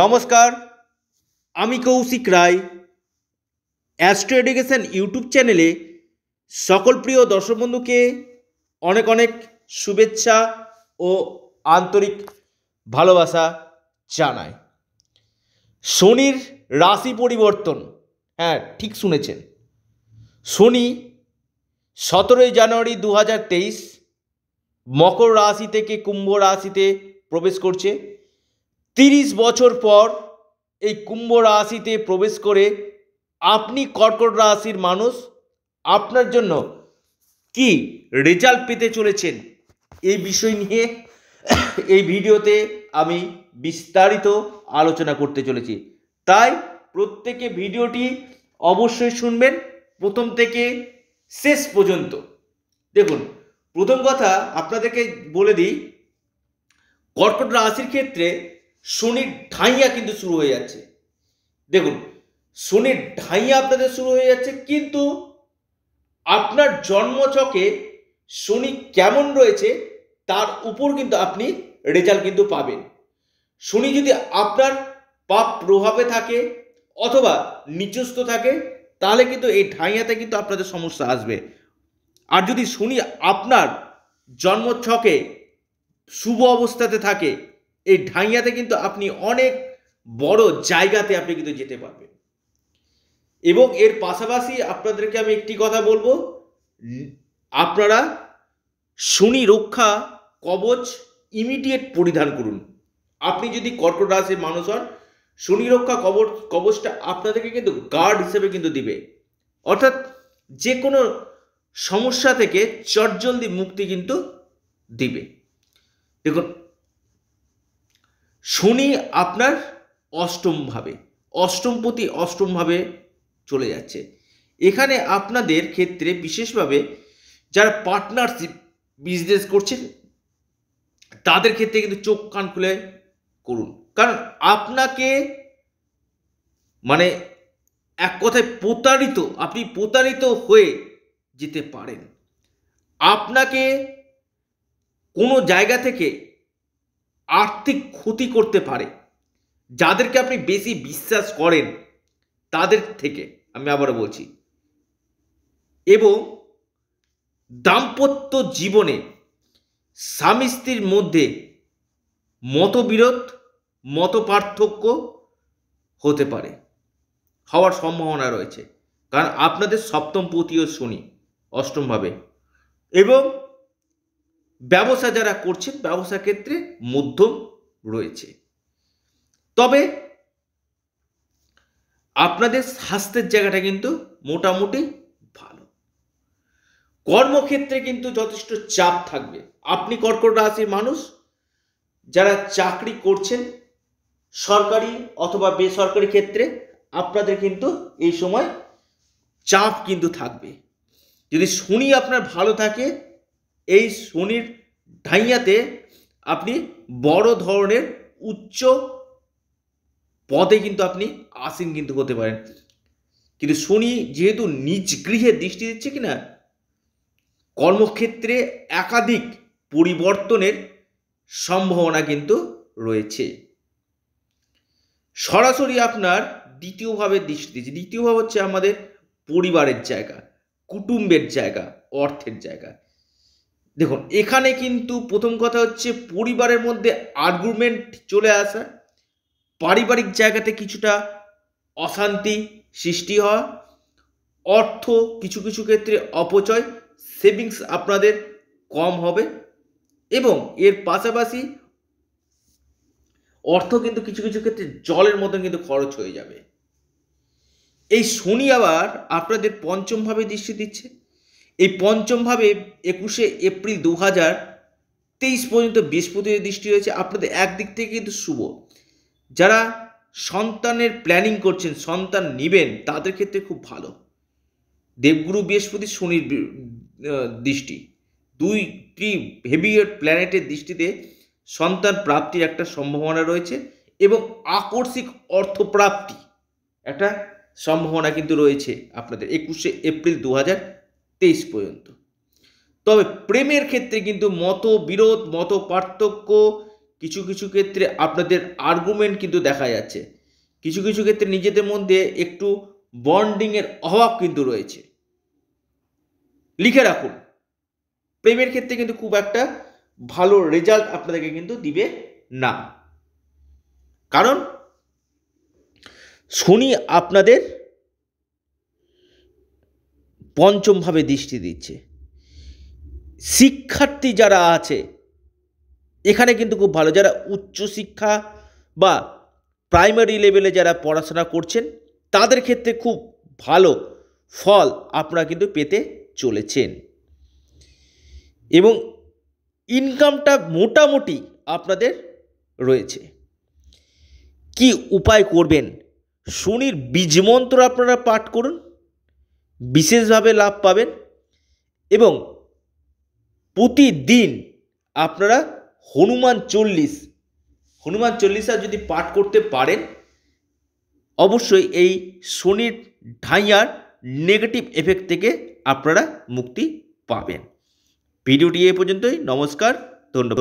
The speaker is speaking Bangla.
নমস্কার আমি Koushik Roy astro education YouTube চ্যানেলে সকল প্রিয় দর্শক বন্ধুকে অনেক অনেক শুভেচ্ছা ও আন্তরিক ভালোবাসা জানায় শনির রাশি পরিবর্তন হ্যাঁ ঠিক শুনেছেন শনি সতেরোই জানুয়ারি দু মকর রাশি থেকে কুম্ভ রাশিতে প্রবেশ করছে তিরিশ বছর পর এই কুম্ভ রাশিতে প্রবেশ করে আপনি কর্কট রাশির মানুষ আপনার জন্য কি রেজাল্ট পেতে চলেছেন এই বিষয় নিয়ে এই ভিডিওতে আমি বিস্তারিত আলোচনা করতে চলেছি তাই প্রত্যেকে ভিডিওটি অবশ্যই শুনবেন প্রথম থেকে শেষ পর্যন্ত দেখুন প্রথম কথা আপনাদেরকে বলে দিই কর্কট রাশির ক্ষেত্রে শনির ঢাইয়া কিন্তু শুরু হয়ে যাচ্ছে দেখুন শনির ঢাইয়া আপনাদের শুরু হয়ে যাচ্ছে কিন্তু আপনার জন্মচকে শনি কেমন রয়েছে তার উপর কিন্তু আপনি রেজাল্ট কিন্তু পাবেন শনি যদি আপনার পাপ প্রভাবে থাকে অথবা নিচস্থ থাকে তাহলে কিন্তু এই ঢাইয়াতে কিন্তু আপনাদের সমস্যা আসবে আর যদি শনি আপনার জন্মছকে শুভ অবস্থাতে থাকে এই ঢাইয়াতে কিন্তু আপনি অনেক বড় জায়গাতে আপনি কিন্তু যেতে পারবেন এবং এর পাশাপাশি আপনাদেরকে আমি একটি কথা বলবো আপনারা শনি রক্ষা কবচ ইমিডিয়েট পরিধান করুন আপনি যদি কর্কট রাশির মানুষ হন শনি রক্ষা কবচ কবচটা আপনাদেরকে কিন্তু গার্ড হিসেবে কিন্তু দিবে অর্থাৎ যে কোনো সমস্যা থেকে চটজলদি মুক্তি কিন্তু দিবে দেখুন শনি আপনার অষ্টমভাবে অষ্টমপতি অষ্টমভাবে চলে যাচ্ছে এখানে আপনাদের ক্ষেত্রে বিশেষভাবে যারা পার্টনারশিপ বিজনেস করছেন তাদের ক্ষেত্রে কিন্তু চোখ কান খুলে করুন কারণ আপনাকে মানে এক কথায় প্রতারিত আপনি প্রতারিত হয়ে যেতে পারেন আপনাকে কোনো জায়গা থেকে আর্থিক ক্ষতি করতে পারে যাদেরকে আপনি বেশি বিশ্বাস করেন তাদের থেকে আমি আবার বলছি এবং দাম্পত্য জীবনে স্বামী স্ত্রীর মধ্যে মতবিরোধ মত পার্থক্য হতে পারে হওয়ার সম্ভাবনা রয়েছে কারণ আপনাদের সপ্তম পতিও শনি অষ্টমভাবে এবং ব্যবসা যারা করছেন ব্যবসা ক্ষেত্রে মধ্যম রয়েছে তবে আপনাদের স্বাস্থ্যের জায়গাটা কিন্তু মোটামুটি ভালো কর্মক্ষেত্রে কিন্তু যথেষ্ট চাপ থাকবে আপনি কর্কট রাশির মানুষ যারা চাকরি করছেন সরকারি অথবা বেসরকারি ক্ষেত্রে আপনাদের কিন্তু এই সময় চাপ কিন্তু থাকবে যদি শুনি আপনার ভালো থাকে এই শনির ঢাইয়াতে আপনি বড় ধরনের উচ্চ পদে কিন্তু আপনি আসীন কিন্তু হতে পারেন কিন্তু শনি যেহেতু নিজ গৃহে দৃষ্টি দিচ্ছে কিনা কর্মক্ষেত্রে একাধিক পরিবর্তনের সম্ভাবনা কিন্তু রয়েছে সরাসরি আপনার দ্বিতীয়ভাবে দৃষ্টি দিচ্ছে দ্বিতীয়ভাবে হচ্ছে আমাদের পরিবারের জায়গা কুটুম্বের জায়গা অর্থের জায়গা দেখুন এখানে কিন্তু প্রথম কথা হচ্ছে পরিবারের মধ্যে আর্গুমেন্ট চলে আসা পারিবারিক জায়গাতে কিছুটা অশান্তি সৃষ্টি হওয়া অর্থ কিছু কিছু ক্ষেত্রে অপচয় সেভিংস আপনাদের কম হবে এবং এর পাশাপাশি অর্থ কিন্তু কিছু কিছু ক্ষেত্রে জলের মতন কিন্তু খরচ হয়ে যাবে এই শনি আবার আপনাদের পঞ্চমভাবে দৃষ্টি দিচ্ছে এই পঞ্চমভাবে একুশে এপ্রিল দু হাজার তেইশ পর্যন্ত বৃহস্পতির দৃষ্টি রয়েছে আপনাদের একদিক থেকে কিন্তু শুভ যারা সন্তানের প্ল্যানিং করছেন সন্তান নেবেন তাদের ক্ষেত্রে খুব ভালো দেবগুরু বৃহস্পতি শনির দৃষ্টি দুইটি হেভিয়ার প্ল্যানেটের দৃষ্টিতে সন্তান প্রাপ্তির একটা সম্ভাবনা রয়েছে এবং আকর্ষিক অর্থপ্রাপ্তি একটা সম্ভাবনা কিন্তু রয়েছে আপনাদের একুশে এপ্রিল দু হাজার তেইশ পর্যন্ত তবে প্রেমের ক্ষেত্রে কিন্তু বিরোধ মত পার্থক্য কিছু কিছু ক্ষেত্রে আপনাদের আর্গুমেন্ট কিন্তু দেখা যাচ্ছে কিছু কিছু ক্ষেত্রে নিজেদের মধ্যে একটু বন্ডিংয়ের অভাব কিন্তু রয়েছে লিখে রাখুন প্রেমের ক্ষেত্রে কিন্তু খুব একটা ভালো রেজাল্ট আপনাদেরকে কিন্তু দিবে না কারণ শনি আপনাদের পঞ্চমভাবে দৃষ্টি দিচ্ছে শিক্ষার্থী যারা আছে এখানে কিন্তু খুব ভালো যারা উচ্চশিক্ষা বা প্রাইমারি লেভেলে যারা পড়াশোনা করছেন তাদের ক্ষেত্রে খুব ভালো ফল আপনারা কিন্তু পেতে চলেছেন এবং ইনকামটা মোটামুটি আপনাদের রয়েছে কি উপায় করবেন শনির বীজমন্ত্র আপনারা পাঠ করুন বিশেষভাবে লাভ পাবেন এবং প্রতিদিন আপনারা হনুমান চল্লিশ হনুমান চল্লিশা যদি পাঠ করতে পারেন অবশ্যই এই শনির ঢাইয়ার নেগেটিভ এফেক্ট থেকে আপনারা মুক্তি পাবেন ভিডিওটি এ পর্যন্তই নমস্কার ধন্যবাদ